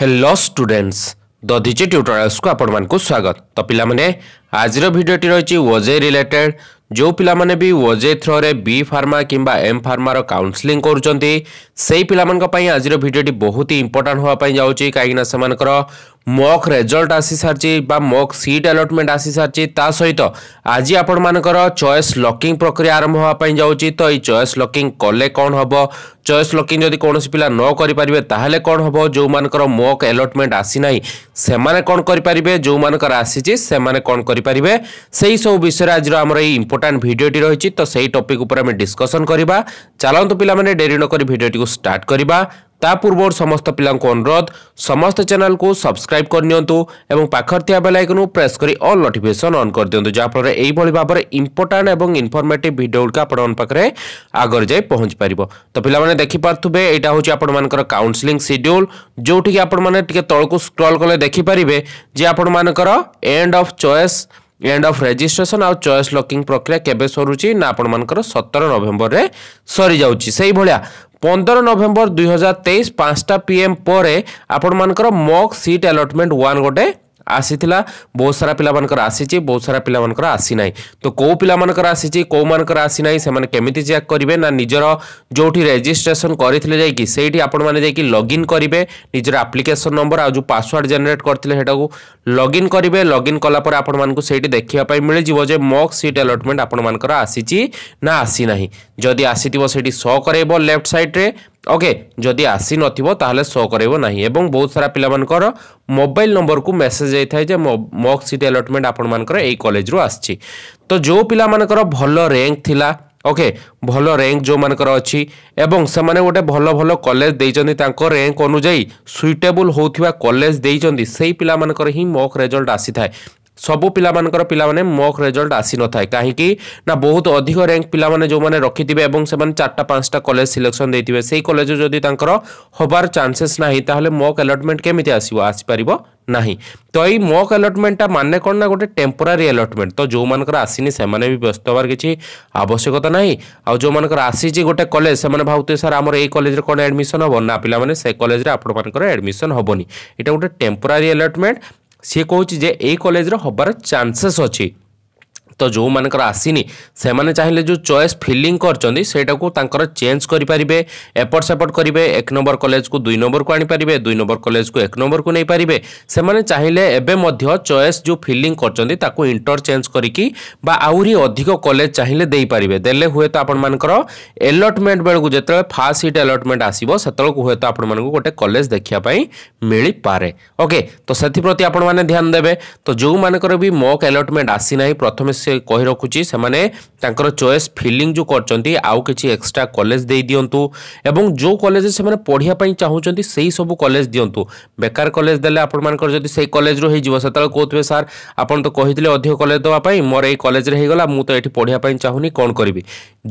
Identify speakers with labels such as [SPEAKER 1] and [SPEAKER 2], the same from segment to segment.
[SPEAKER 1] hello students the दिजे tutorials को आपण मानक स्वागत तो पिलाने आज भिडटी रही ओजे रिलेटेड जो पिलाने भी ओजे थ्रो रे बी फार्मा किंबा एम फार्मार काउन्सलिंग करुँच से पिला आज भिडटी बहुत ही इंपोर्टां हाँपाई जाऊँगी कहीं মক রেজল্ট আসিসারিছে বা মক সিট আলটমেন্ট আসিসারিছে তা সহিত আজ আপনার চয়েস লকিং প্রক্রিয়া আরম্ভ হওয়া যাচ্ছি তো এই চয়েস লকিং কলে কম হব চয়েস লকিং যদি কৌশি পিলা ন করে তাহলে কম হব যে মক আলটমেন্ট আসি না সেমানে কম করে যে আসিছে সেমানে কম করে সেই সব বিষয়ে আজ আমার এই ইম্পর্টাট ভিডিওটি রয়েছে তো সেই টপিক উপরে আমি ডিসকসন করা চালু পিলা ডেরি নকরি ভিডিওটি স্টার্ট করা ତା ପୂର୍ବରୁ ସମସ୍ତ ପିଲାଙ୍କୁ ଅନୁରୋଧ ସମସ୍ତ ଚ୍ୟାନେଲକୁ ସବସ୍କ୍ରାଇବ୍ କରିନିଅନ୍ତୁ ଏବଂ ପାଖରେ ଥିବା ବେଲ୍ ଆଇକନ୍କୁ ପ୍ରେସ୍ କରି ଅଲ୍ ନୋଟିଫିକେସନ୍ ଅନ୍ କରିଦିଅନ୍ତୁ ଯାହାଫଳରେ ଏଇଭଳି ଭାବରେ ଇମ୍ପୋର୍ଟାଣ୍ଟ ଏବଂ ଇନଫର୍ମେଟିଭ୍ ଭିଡ଼ିଓ ଗୁଡ଼ିକ ଆପଣମାନଙ୍କ ପାଖରେ ଆଗରେ ଯାଇ ପହଞ୍ଚିପାରିବ ତ ପିଲାମାନେ ଦେଖିପାରୁଥିବେ ଏଇଟା ହେଉଛି ଆପଣମାନଙ୍କର କାଉନ୍ସିଲିଂ ସିଡ୍ୟୁଲ୍ ଯେଉଁଠିକି ଆପଣମାନେ ଟିକେ ତଳକୁ ସ୍କ୍ରଲ୍ କଲେ ଦେଖିପାରିବେ ଯେ ଆପଣମାନଙ୍କର end of choice end of registration আউ চয়েস লকিং প্রক্রিয়া কেবে সরুচি না আপনার সতের নভেম্বরের সরি যাচ্ছি সেইভাবে ପନ୍ଦର ନଭେମ୍ବର ଦୁଇହଜାର ତେଇଶ ପାଞ୍ଚଟା ପି ଏମ୍ ପରେ ଆପଣମାନଙ୍କର ମକ୍ ସିଟ୍ ଆଲଟମେଣ୍ଟ ୱାନ୍ ଗୋଟେ ଆସିଥିଲା ବହୁତ ସାରା ପିଲାମାନଙ୍କର ଆସିଛି ବହୁତ ସାରା ପିଲାମାନଙ୍କର ଆସିନାହିଁ ତ କେଉଁ ପିଲାମାନଙ୍କର ଆସିଛି କେଉଁମାନଙ୍କର ଆସିନାହିଁ ସେମାନେ କେମିତି ଚେକ୍ କରିବେ ନା ନିଜର ଯେଉଁଠି ରେଜିଷ୍ଟ୍ରେସନ୍ କରିଥିଲେ ଯାଇକି ସେଇଠି ଆପଣମାନେ ଯାଇକି ଲଗ୍ଇନ୍ କରିବେ ନିଜର ଆପ୍ଲିକେସନ୍ ନମ୍ବର ଆଉ ଯେଉଁ ପାସୱାର୍ଡ଼ ଜେନେରେଟ୍ କରିଥିଲେ ସେଟାକୁ ଲଗ୍ଇନ୍ କରିବେ ଲଗ୍ଇନ୍ କଲା ପରେ ଆପଣମାନଙ୍କୁ ସେଇଠି ଦେଖିବା ପାଇଁ ମିଳିଯିବ ଯେ ମକ୍ ସିଟ୍ ଆଲଟମେଣ୍ଟ ଆପଣମାନଙ୍କର ଆସିଛି ନା ଆସିନାହିଁ ଯଦି ଆସିଥିବ ସେଇଠି ଶୋ କରେଇବ ଲେଫ୍ଟ ସାଇଡ଼୍ରେ ওকে যদি আসিনথিব তাহলে শো করাইব না এবং বহুত সারা পিলামানকর মোবাইল নম্বরকু মেসেজ যাই যে মক সিট আলটমেন্ট আপনার এই কলেজরু আসছি তো যে পিলামানকর ভাল র্যাঙ্ক লা ওকে ভাল র্যাঙ্ক যেমানকর অছি এবং সেমানে গোটে ভাল ভাল কলেজ দিয়েছেন তাঁর র্যাঙ্ক অনুযায়ী সুইটেবল হোথিবা কলেজ দিয়েছেন সেই পিলামানকর হি মক রেজল্ট আসি থাকে ସବୁ ପିଲାମାନଙ୍କର ପିଲାମାନେ ମକ୍ ରେଜଲ୍ଟ ଆସିନଥାଏ କାହିଁକି ନା ବହୁତ ଅଧିକ ର୍ୟାଙ୍କ ପିଲାମାନେ ଯେଉଁମାନେ ରଖିଥିବେ ଏବଂ ସେମାନେ ଚାରିଟା ପାଞ୍ଚଟା କଲେଜ ସିଲେକ୍ସନ୍ ଦେଇଥିବେ ସେଇ କଲେଜ ଯଦି ତାଙ୍କର ହେବାର ଚାନ୍ସେସ୍ ନାହିଁ ତାହେଲେ ମକ୍ ଆଲଟମେଣ୍ଟ କେମିତି ଆସିବ ଆସିପାରିବ ନାହିଁ ତ ଏଇ ମକ୍ ଆଲଟମେଣ୍ଟଟା ମାନେ କ'ଣ ନା ଗୋଟେ ଟେମ୍ପୋରାରୀ ଆଲଟମେଣ୍ଟ ତ ଯେଉଁମାନଙ୍କର ଆସିନି ସେମାନେ ବି ବ୍ୟସ୍ତ ହେବାର କିଛି ଆବଶ୍ୟକତା ନାହିଁ ଆଉ ଯେଉଁମାନଙ୍କର ଆସିଛି ଗୋଟେ କଲେଜ ସେମାନେ ଭାବୁଥିବେ ସାର୍ ଆମର ଏଇ କଲେଜରେ କ'ଣ ଆଡ଼ମିସନ୍ ହେବ ନା ପିଲାମାନେ ସେ କଲେଜରେ ଆପଣମାନଙ୍କର ଆଡ଼ମିସନ୍ ହେବନି ଏଇଟା ଗୋଟେ ଟେମ୍ପୋରାରୀ ଆଲଟମେଣ୍ଟ সি কুচি যে এই কলেজর হবার চান্সেস অছি ତ ଯେଉଁମାନଙ୍କର ଆସିନି ସେମାନେ ଚାହିଁଲେ ଯେଉଁ ଚଏସ୍ ଫିଲିଂ କରିଛନ୍ତି ସେଇଟାକୁ ତାଙ୍କର ଚେଞ୍ଜ କରିପାରିବେ ଏପଟ ସେପଟ କରିବେ ଏକ ନମ୍ବର କଲେଜକୁ ଦୁଇ ନମ୍ବରକୁ ଆଣିପାରିବେ ଦୁଇ ନମ୍ବର କଲେଜକୁ ଏକ ନମ୍ବରକୁ ନେଇପାରିବେ ସେମାନେ ଚାହିଁଲେ ଏବେ ମଧ୍ୟ ଚଏସ୍ ଯେଉଁ ଫିଲିଂ କରିଛନ୍ତି ତାକୁ ଇଣ୍ଟରଚେଞ୍ଜ କରିକି ବା ଆହୁରି ଅଧିକ କଲେଜ ଚାହିଁଲେ ଦେଇପାରିବେ ଦେଲେ ହୁଏତ ଆପଣମାନଙ୍କର ଏଲଟମେଣ୍ଟ ବେଳକୁ ଯେତେବେଳେ ଫାର୍ଷ୍ଟ ସିଟ୍ ଏଲଟମେଣ୍ଟ ଆସିବ ସେତେବେଳକୁ ହୁଏତ ଆପଣମାନଙ୍କୁ ଗୋଟେ କଲେଜ ଦେଖିବା ପାଇଁ ମିଳିପାରେ ଓକେ ତ ସେଥିପ୍ରତି ଆପଣମାନେ ଧ୍ୟାନ ଦେବେ ତ ଯେଉଁମାନଙ୍କର ବି ମକ୍ ଏଲଟମେଣ୍ଟ ଆସିନାହିଁ ପ୍ରଥମେ ସେ କହି ରଖୁଛି ସେମାନେ ତାଙ୍କର ଚଏସ୍ ଫିଲିଂ ଯେଉଁ କରିଛନ୍ତି ଆଉ କିଛି ଏକ୍ସଟ୍ରା କଲେଜ ଦେଇଦିଅନ୍ତୁ ଏବଂ ଯେଉଁ କଲେଜରେ ସେମାନେ ପଢ଼ିବା ପାଇଁ ଚାହୁଁଛନ୍ତି ସେଇ ସବୁ କଲେଜ ଦିଅନ୍ତୁ ବେକାର କଲେଜ ଦେଲେ ଆପଣମାନଙ୍କର ଯଦି ସେଇ କଲେଜରୁ ହେଇଯିବ ସେତେବେଳେ କହୁଥିବେ ସାର୍ ଆପଣ ତ କହିଥିଲେ ଅଧିକ କଲେଜ ଦେବା ପାଇଁ ମୋର ଏଇ କଲେଜରେ ହେଇଗଲା ମୁଁ ତ ଏଠି ପଢ଼ିବା ପାଇଁ ଚାହୁଁନି କ'ଣ କରିବି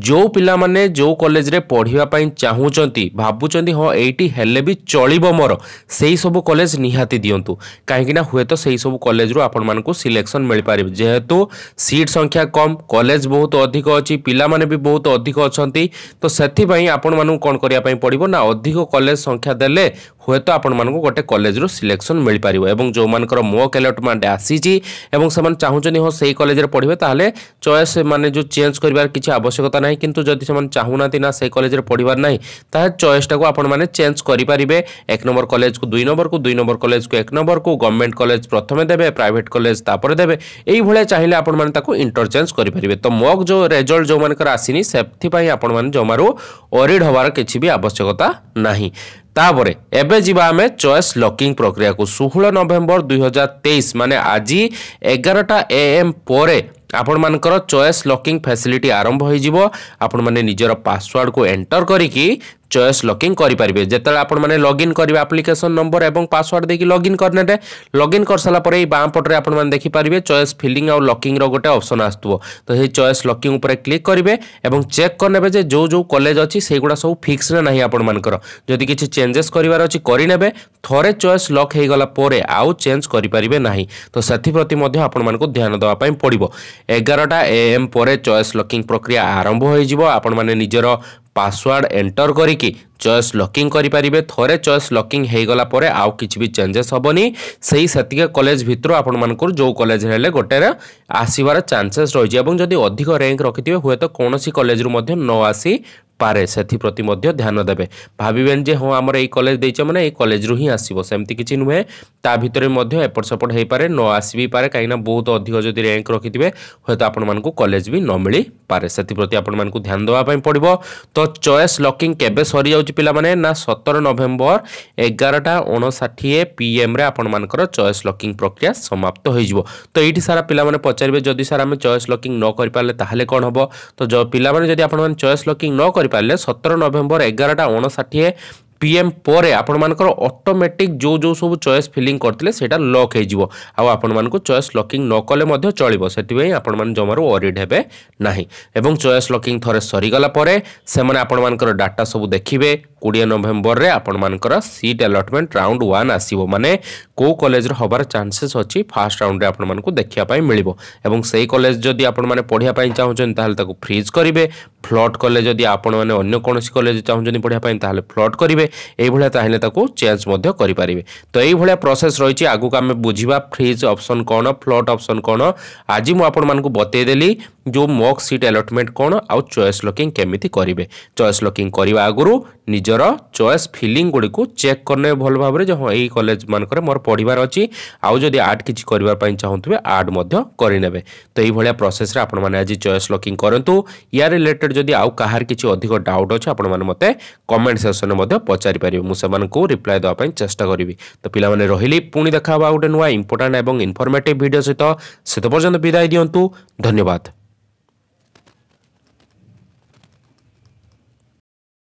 [SPEAKER 1] ଯେଉଁ ପିଲାମାନେ ଯେଉଁ କଲେଜରେ ପଢ଼ିବା ପାଇଁ ଚାହୁଁଛନ୍ତି ଭାବୁଛନ୍ତି ହଁ ଏଇଠି ହେଲେ ବି ଚଳିବ ମୋର ସେଇ ସବୁ କଲେଜ ନିହାତି ଦିଅନ୍ତୁ କାହିଁକିନା ହୁଏତ ସେଇ ସବୁ କଲେଜରୁ ଆପଣମାନଙ୍କୁ ସିଲେକ୍ସନ୍ ମିଳିପାରିବ ଯେହେତୁ ସି ସିଟ୍ ସଂଖ୍ୟା କମ୍ କଲେଜ ବହୁତ ଅଧିକ ଅଛି ପିଲାମାନେ ବି ବହୁତ ଅଧିକ ଅଛନ୍ତି ତ ସେଥିପାଇଁ ଆପଣମାନଙ୍କୁ କ'ଣ କରିବା ପାଇଁ ପଡ଼ିବ ନା ଅଧିକ କଲେଜ ସଂଖ୍ୟା ଦେଲେ ହୁଏତ ଆପଣମାନଙ୍କୁ ଗୋଟେ କଲେଜରୁ ସିଲେକ୍ସନ୍ ମିଳିପାରିବ ଏବଂ ଯେଉଁମାନଙ୍କର ମୋକ୍ ଆଲଟମେଣ୍ଟ ଆସିଛି ଏବଂ ସେମାନେ ଚାହୁଁଛନ୍ତି ହଁ ସେଇ କଲେଜରେ ପଢ଼ିବେ ତାହେଲେ ଚଏସ୍ ମାନେ ଯେଉଁ ଚେଞ୍ଜ କରିବାର କିଛି ଆବଶ୍ୟକତା ନାହିଁ କିନ୍ତୁ ଯଦି ସେମାନେ ଚାହୁଁନାହାନ୍ତି ନା ସେଇ କଲେଜରେ ପଢ଼ିବାର ନାହିଁ ତାହେଲେ ଚଏସ୍ଟାକୁ ଆପଣମାନେ ଚେଞ୍ଜ କରିପାରିବେ ଏକ ନମ୍ବର କଲେଜକୁ ଦୁଇ ନମ୍ବରକୁ ଦୁଇ ନମ୍ବର କଲେଜକୁ ଏକ ନମ୍ବରକୁ ଗଭର୍ଣ୍ଣମେଣ୍ଟ କଲେଜ ପ୍ରଥମେ ଦେବେ ପ୍ରାଇଭେଟ୍ କଲେଜ ତାପରେ ଦେବେ ଏଇଭଳିଆ ଚାହିଁଲେ ଆପଣମାନେ ତାକୁ ଇଣ୍ଟରଚେଞ୍ଜ କରିପାରିବେ ତ ମକ୍ ଯେଉଁ ରେଜଲ୍ଟ ଯେଉଁମାନଙ୍କର ଆସିନି ସେଥିପାଇଁ ଆପଣମାନେ ଜମାରୁ ଅରିଡ୍ ହେବାର କିଛି ବି ଆବଶ୍ୟକତା ନାହିଁ ତାପରେ ଏବେ ଯିବା ଆମେ ଚଏସ୍ ଲକିଂ ପ୍ରକ୍ରିୟାକୁ ଷୋହଳ ନଭେମ୍ବର ଦୁଇହଜାର ତେଇଶ ମାନେ ଆଜି ଏଗାରଟା ଏ ଏମ୍ ପରେ ଆପଣମାନଙ୍କର ଚଏସ୍ ଲକିଂ ଫ୍ୟାସିଲିଟି ଆରମ୍ଭ ହୋଇଯିବ ଆପଣମାନେ ନିଜର ପାସୱାର୍ଡ଼କୁ ଏଣ୍ଟର କରିକି চয়েস লকিং করে যেতবে আপনার লগইন করবে আপ্লিকেসন নম্বর এবং পাসওয়ার্ড দিয়ে লগইন করে লগইন করে সারা পরে এই বাঁ পটরে আপনার দেখিপারে চয়েস ফিলিং আউ লকিংর গোটে অপসন আসুব তো সেই চয়েস লকিং উপরে ক্লিক করবে এবং চেক করে যে যে যে কলেজ অগুড়া সব ফিক্স না না আপনার যদি কিছু চেঞ্জেস করবার অনেক করে থরে চয়েস লক হয়ে গলা পরে আউ চেঞ্জ করে পারে না তো সেপ্রতি আপনার ধ্যান দেওয়া পড়ব এগারোটা এএম পরে চয়েস লকিং প্রক্রিয়া আরম্ভ হয়ে যাব আপনার নিজের ପାସୱାର୍ଡ଼ ଏଣ୍ଟର କରିକି ଚଏସ୍ ଲକିଂ କରିପାରିବେ ଥରେ ଚଏସ୍ ଲକିଂ ହୋଇଗଲା ପରେ ଆଉ କିଛି ବି ଚେଞ୍ଜେସ୍ ହେବନି ସେଇ ସେତିକି କଲେଜ ଭିତରୁ ଆପଣମାନଙ୍କର ଯେଉଁ କଲେଜ ହେଲେ ଗୋଟେରେ ଆସିବାର ଚାନ୍ସେସ୍ ରହିଛି ଏବଂ ଯଦି ଅଧିକ ର୍ୟାଙ୍କ ରଖିଥିବେ ହୁଏତ କୌଣସି କଲେଜରୁ ମଧ୍ୟ ନ ଆସି ପାରେ ସେଥିପ୍ରତି ମଧ୍ୟ ଧ୍ୟାନ ଦେବେ ଭାବିବେନି ଯେ ହଁ ଆମର ଏଇ କଲେଜ ଦେଇଛ ମାନେ ଏଇ କଲେଜରୁ ହିଁ ଆସିବ ସେମିତି କିଛି ନୁହେଁ ତା ଭିତରେ ମଧ୍ୟ ଏପଟ ସେପଟ ହୋଇପାରେ ନ ଆସିବି ପାରେ କାହିଁକିନା ବହୁତ ଅଧିକ ଯଦି ର୍ୟାଙ୍କ ରଖିଥିବେ ହୁଏତ ଆପଣମାନଙ୍କୁ କଲେଜ ବି ନ ମିଳିପାରେ ସେଥିପ୍ରତି ଆପଣମାନଙ୍କୁ ଧ୍ୟାନ ଦେବା ପାଇଁ ପଡ଼ିବ ତ ଚଏସ୍ ଲକିଂ କେବେ ସରିଯାଉଛି ପିଲାମାନେ ନା ସତର ନଭେମ୍ବର ଏଗାରଟା ଅଣଷାଠିଏ ପିଏମ୍ରେ ଆପଣମାନଙ୍କର ଚଏସ୍ ଲକିଂ ପ୍ରକ୍ରିୟା ସମାପ୍ତ ହୋଇଯିବ ତ ଏଇଠି ସାରା ପିଲାମାନେ ପଚାରିବେ ଯଦି ସାର୍ ଆମେ ଚଏସ୍ ଲକିଂ ନ କରିପାରିଲେ ତାହେଲେ କ'ଣ ହେବ ତ ପିଲାମାନେ ଯଦି ଆପଣମାନେ ଚଏସ୍ ଲକିଂ ନ କରି କରିପାରିଲେ ସତର ନଭେମ୍ବର ଏଗାରଟା ଅଣଷାଠିଏ পিএম পরে আপনার অটোমেটিক যে যে সব চয়েস ফিলিং করলে সেটা লক হয়ে যাব আপনার চয়েস লকিং নকলে চলব সেই আপনার জমার ওয়ারিড হবে না এবং চয়েস লকিং থরে সরিগলা পরে সে আপনার ডাটা সব দেখবে কোড়িয়ে নভেম্বরের আপনার সিট আলটমেন্ট রাউন্ড ওয়ান আসব মানে কেউ কলেজর হবার চান্সেস অছি ফার্স্ট রাউন্ডে আপনার দেখা মিলব এবং সেই কলেজ যদি আপনার পড়া চাহুন তাহলে তাকে ফ্রিজ করবে ফ্লট কলে যদি আপনার অন্য কোণী কলেজ চাহুন পড়া তাহলে ফ্লট করবে এইভাবে চাইলে তাকে চেঞ্জ করে তো এইভাবে প্রসেস রয়েছে আগুক আমি বুঝবা ফ্রিজ অপসন কোণ ফ্লট অপসন কোণ আজ মু আপনার বতাইদেলি যে মক সিট আলটমেন্ট কোণ আয়েস লকিং কমিটি করবে চয়েস লকিং করা আগর নিজের চয়েস ফিলিং গুড়ি চেক করে ভালো ভাবে যে হ্যাঁ এই কলেজ মানুষ মোর পড়ার অছি আদি আর্ট কিছু করা চাহুবে আর্ট করে নেবে তো এইভাবে প্রসেসে আপনার আজ চয়েস লকিং করতু ইয়ার রিলেটেড যদি আউ কাহার কিছু অধিক ডাউট অছে আপনার মতো কমেন্ট সেকশনে ପଚାରିପାରିବେ ମୁଁ ସେମାନଙ୍କୁ ରିପ୍ଲାଏ ଦେବା ପାଇଁ ଚେଷ୍ଟା କରିବି ତ ପିଲାମାନେ ରହିଲି ପୁଣି ଦେଖା ହେବା ଗୋଟେ ନୂଆ ଇମ୍ପୋର୍ଟାଣ୍ଟ ଏବଂ ଇନଫର୍ମେଟିଭ୍ ଭିଡ଼ିଓ ସହିତ ସେତେ ପର୍ଯ୍ୟନ୍ତ ବିଦାୟ ଦିଅନ୍ତୁ ଧନ୍ୟବାଦ